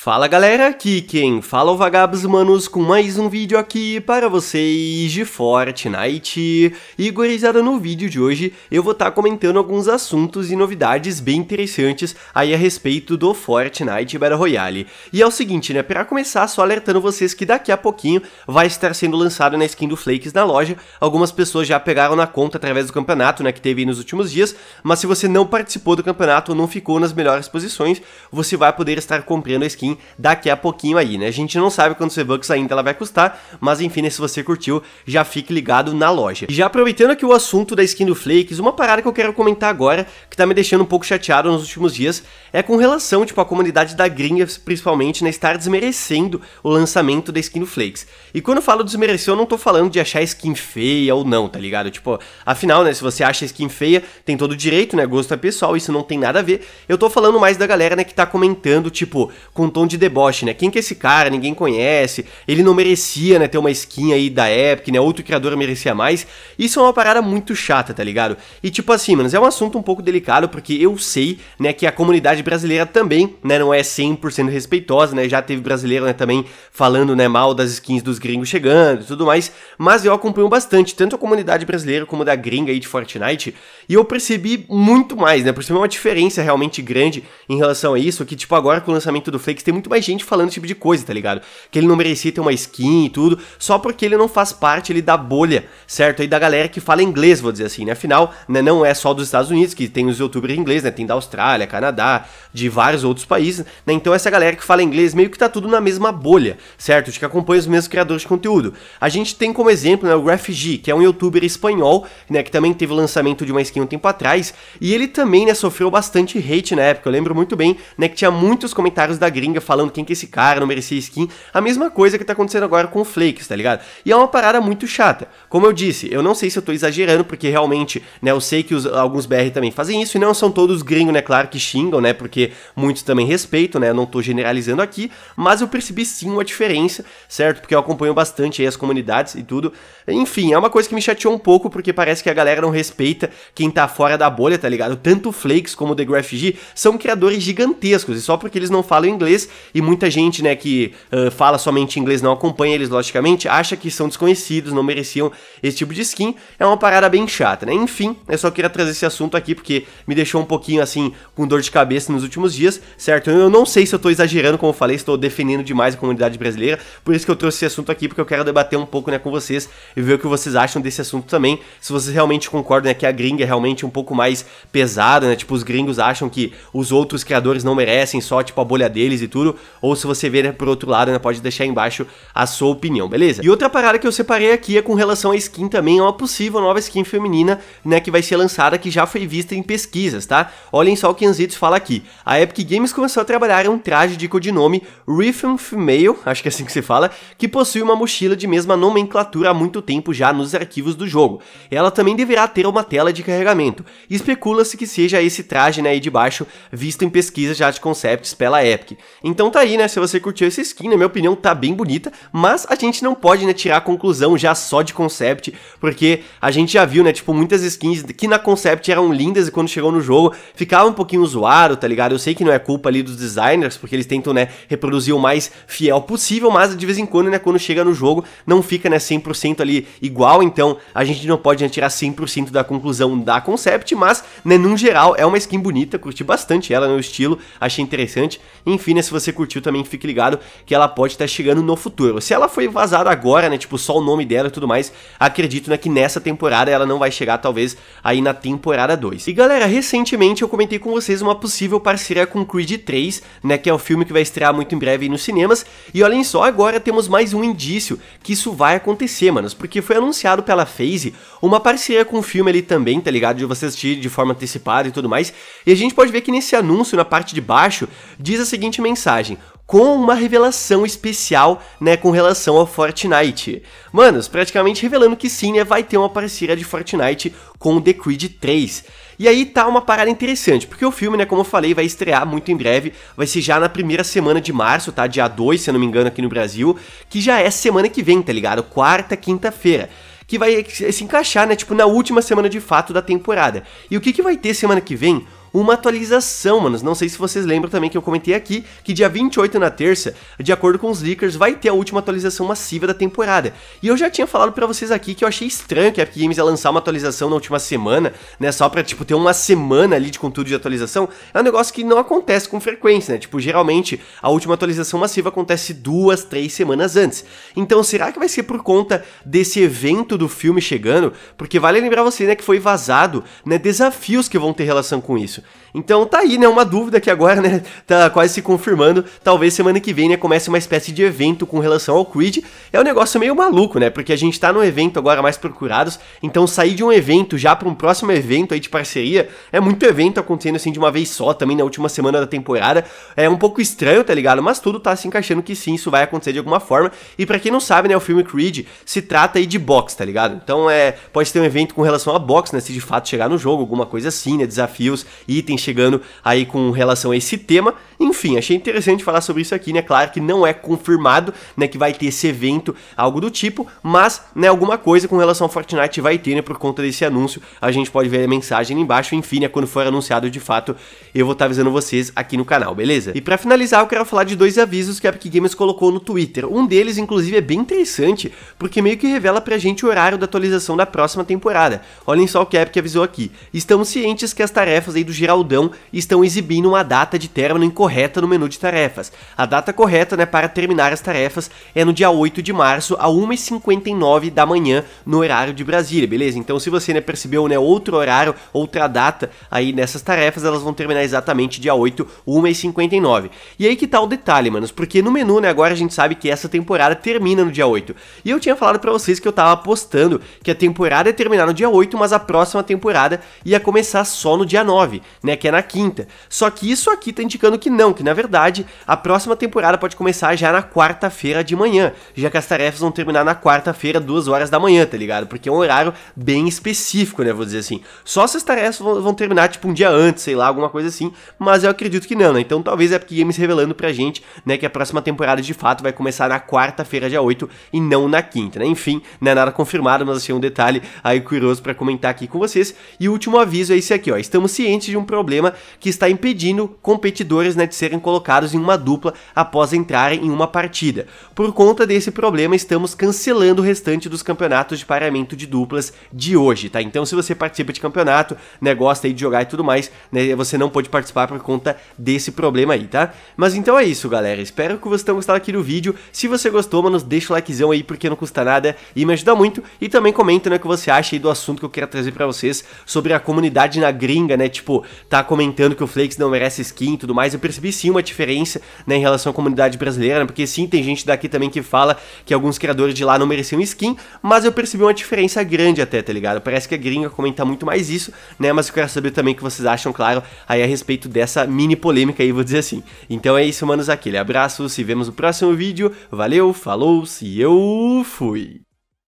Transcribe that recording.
Fala galera, aqui quem fala é o Vagabos Manos com mais um vídeo aqui para vocês de Fortnite. E gurizada, no vídeo de hoje eu vou estar tá comentando alguns assuntos e novidades bem interessantes aí a respeito do Fortnite Battle Royale. E é o seguinte, né, para começar só alertando vocês que daqui a pouquinho vai estar sendo lançado na skin do Flakes na loja. Algumas pessoas já pegaram na conta através do campeonato, né, que teve nos últimos dias, mas se você não participou do campeonato ou não ficou nas melhores posições, você vai poder estar comprando a skin skin daqui a pouquinho aí, né? A gente não sabe quantos V-Bucks ainda ela vai custar, mas enfim, né, se você curtiu, já fique ligado na loja. E já aproveitando aqui o assunto da skin do Flakes, uma parada que eu quero comentar agora, que tá me deixando um pouco chateado nos últimos dias, é com relação, tipo, a comunidade da gringa, principalmente, né, estar desmerecendo o lançamento da skin do Flakes. E quando eu falo desmerecer, eu não tô falando de achar skin feia ou não, tá ligado? Tipo, afinal, né, se você acha skin feia, tem todo o direito, né, gosto é pessoal, isso não tem nada a ver. Eu tô falando mais da galera, né, que tá comentando, tipo, com tom de deboche, né? Quem que é esse cara? Ninguém conhece. Ele não merecia, né, ter uma skin aí da Epic, né? Outro criador merecia mais. Isso é uma parada muito chata, tá ligado? E tipo assim, mano, é um assunto um pouco delicado porque eu sei, né, que a comunidade brasileira também, né, não é 100% respeitosa, né? Já teve brasileiro, né, também falando, né, mal das skins dos gringos chegando e tudo mais, mas eu acompanho bastante tanto a comunidade brasileira como da gringa aí de Fortnite, e eu percebi muito mais, né? Percebi uma diferença realmente grande em relação a isso, que tipo agora com o lançamento do Flakes tem muito mais gente falando esse tipo de coisa, tá ligado? Que ele não merecia ter uma skin e tudo, só porque ele não faz parte ali da bolha, certo? Aí da galera que fala inglês, vou dizer assim, né? Afinal, né, não é só dos Estados Unidos que tem os youtubers em inglês, né? Tem da Austrália, Canadá, de vários outros países, né? Então essa galera que fala inglês meio que tá tudo na mesma bolha, certo? De que acompanha os mesmos criadores de conteúdo. A gente tem como exemplo, né, o G, que é um youtuber espanhol, né, que também teve o lançamento de uma skin um tempo atrás, e ele também, né, sofreu bastante hate na época. Eu lembro muito bem, né, que tinha muitos comentários da gringa falando quem que é esse cara, não merecia skin. A mesma coisa que tá acontecendo agora com o Flakes, tá ligado? E é uma parada muito chata. Como eu disse, eu não sei se eu tô exagerando, porque realmente, né, eu sei que os, alguns BR também fazem isso, e não são todos gringos, né, claro que xingam, né, porque muitos também respeitam, né, eu não tô generalizando aqui, mas eu percebi sim uma diferença, certo? Porque eu acompanho bastante aí as comunidades e tudo. Enfim, é uma coisa que me chateou um pouco, porque parece que a galera não respeita quem tá fora da bolha, tá ligado? Tanto o Flakes como o The Graph G são criadores gigantescos, e só porque eles não falam inglês, e muita gente, né, que uh, fala somente inglês, não acompanha eles, logicamente, acha que são desconhecidos, não mereciam esse tipo de skin. É uma parada bem chata, né? Enfim, eu só queria trazer esse assunto aqui porque me deixou um pouquinho assim com dor de cabeça nos últimos dias, certo? Eu não sei se eu tô exagerando, como eu falei, estou defendendo demais a comunidade brasileira, por isso que eu trouxe esse assunto aqui porque eu quero debater um pouco, né, com vocês e ver o que vocês acham desse assunto também. Se vocês realmente concordam né, que a gringa é realmente um pouco mais pesada, né? Tipo, os gringos acham que os outros criadores não merecem, só tipo a bolha deles e tudo futuro, ou se você ver né, por outro lado, né, pode deixar aí embaixo a sua opinião, beleza? E outra parada que eu separei aqui é com relação à skin também, é uma possível nova skin feminina, né, que vai ser lançada, que já foi vista em pesquisas, tá? Olhem só o que Anzitos fala aqui. A Epic Games começou a trabalhar um traje de codinome Rhythm Female, acho que é assim que se fala, que possui uma mochila de mesma nomenclatura há muito tempo já nos arquivos do jogo. Ela também deverá ter uma tela de carregamento. Especula-se que seja esse traje, né, aí de baixo, visto em pesquisas já de concepts pela Epic. Então tá aí, né? Se você curtiu essa skin, na minha opinião, tá bem bonita, mas a gente não pode, né, tirar a conclusão já só de concept, porque a gente já viu, né, tipo, muitas skins que na concept eram lindas e quando chegou no jogo ficava um pouquinho zoado, tá ligado? Eu sei que não é culpa ali dos designers, porque eles tentam, né, reproduzir o mais fiel possível, mas de vez em quando, né, quando chega no jogo, não fica, né, 100% ali igual, então a gente não pode né, tirar 100% da conclusão da concept, mas, né, num geral, é uma skin bonita, curti bastante ela, no estilo, achei interessante, enfim, né, se você curtiu também, fique ligado que ela pode estar chegando no futuro. Se ela foi vazada agora, né, tipo, só o nome dela e tudo mais, acredito né, que nessa temporada ela não vai chegar, talvez, aí na temporada 2. E galera, recentemente eu comentei com vocês uma possível parceria com Creed 3, né, que é o filme que vai estrear muito em breve nos cinemas, e olhem só, agora temos mais um indício que isso vai acontecer, manos, porque foi anunciado pela Phase uma parceria com o filme ali também, tá ligado, de você assistir de forma antecipada e tudo mais, e a gente pode ver que nesse anúncio, na parte de baixo, diz a seguinte mensagem, mensagem com uma revelação especial, né, com relação ao Fortnite. Manos, praticamente revelando que sim, né, vai ter uma parceria de Fortnite com The Creed 3. E aí tá uma parada interessante, porque o filme, né, como eu falei, vai estrear muito em breve, vai ser já na primeira semana de março, tá, dia 2, se eu não me engano, aqui no Brasil, que já é semana que vem, tá ligado? Quarta, quinta-feira que vai se encaixar, né? Tipo, na última semana de fato da temporada. E o que, que vai ter semana que vem? uma atualização, manos. Não sei se vocês lembram também que eu comentei aqui que dia 28 na terça, de acordo com os leakers, vai ter a última atualização massiva da temporada. E eu já tinha falado para vocês aqui que eu achei estranho que a Epic Games ia lançar uma atualização na última semana, né, só para tipo ter uma semana ali de conteúdo de atualização. É um negócio que não acontece com frequência, né? Tipo, geralmente a última atualização massiva acontece duas, três semanas antes. Então, será que vai ser por conta desse evento do filme chegando? Porque vale lembrar você, né, que foi vazado, né, desafios que vão ter relação com isso. isso. Então tá aí, né? Uma dúvida que agora, né? Tá quase se confirmando. Talvez semana que vem, né? Comece uma espécie de evento com relação ao Creed. É um negócio meio maluco, né? Porque a gente tá no evento agora mais procurados. Então sair de um evento já para um próximo evento aí de parceria é muito evento acontecendo assim de uma vez só também na última semana da temporada. É um pouco estranho, tá ligado? Mas tudo tá se encaixando que sim, isso vai acontecer de alguma forma. E para quem não sabe, né? O filme Creed se trata aí de boxe, tá ligado? Então é. Pode ter um evento com relação a boxe, né? Se de fato chegar no jogo, alguma coisa assim, né? Desafios, itens chegando aí com relação a esse tema. Enfim, achei interessante falar sobre isso aqui, né? Claro que não é confirmado, né, que vai ter esse evento, algo do tipo, mas, né, alguma coisa com relação ao Fortnite vai ter, né, por conta desse anúncio. A gente pode ver a mensagem ali embaixo, enfim, né, quando for anunciado de fato, eu vou estar avisando vocês aqui no canal, beleza? E para finalizar, eu quero falar de dois avisos que a Epic Games colocou no Twitter. Um deles, inclusive, é bem interessante, porque meio que revela pra gente o horário da atualização da próxima temporada. Olhem só o que a Epic avisou aqui. Estamos cientes que as tarefas aí do Geraldo algodão estão exibindo uma data de término incorreta no menu de tarefas. A data correta né, para terminar as tarefas é no dia 8 de março, a 1h59 da manhã, no horário de Brasília, beleza? Então, se você né, percebeu né, outro horário, outra data aí nessas tarefas, elas vão terminar exatamente dia 8, 1h59. E aí que tá o detalhe, manos, porque no menu, né, agora a gente sabe que essa temporada termina no dia 8. E eu tinha falado para vocês que eu tava apostando que a temporada ia terminar no dia 8, mas a próxima temporada ia começar só no dia 9, né? que é na quinta. Só que isso aqui tá indicando que não, que na verdade a próxima temporada pode começar já na quarta-feira de manhã, já que as tarefas vão terminar na quarta-feira, duas horas da manhã, tá ligado? Porque é um horário bem específico, né? Vou dizer assim. Só se as tarefas vão terminar tipo um dia antes, sei lá, alguma coisa assim, mas eu acredito que não, né? Então talvez é porque Games revelando pra gente, né, que a próxima temporada de fato vai começar na quarta-feira, dia 8, e não na quinta, né? Enfim, não é nada confirmado, mas achei um detalhe aí curioso para comentar aqui com vocês. E o último aviso é esse aqui, ó. Estamos cientes de um problema problema que está impedindo competidores né, de serem colocados em uma dupla após entrarem em uma partida. Por conta desse problema, estamos cancelando o restante dos campeonatos de pareamento de duplas de hoje, tá? Então, se você participa de campeonato, né, gosta aí de jogar e tudo mais, né, você não pode participar por conta desse problema aí, tá? Mas então é isso, galera. Espero que vocês tenham gostado aqui do vídeo. Se você gostou, mano, deixa o likezão aí porque não custa nada e me ajuda muito. E também comenta né, o que você acha aí do assunto que eu quero trazer para vocês sobre a comunidade na gringa, né? Tipo, tá tá comentando que o Flakes não merece skin e tudo mais, eu percebi sim uma diferença né, em relação à comunidade brasileira, né, porque sim, tem gente daqui também que fala que alguns criadores de lá não mereciam skin, mas eu percebi uma diferença grande até, tá ligado? Parece que a gringa comenta muito mais isso, né? Mas eu quero saber também o que vocês acham, claro, aí a respeito dessa mini polêmica aí, vou dizer assim. Então é isso, manos, aquele abraço, se vemos no próximo vídeo, valeu, falou, se eu fui!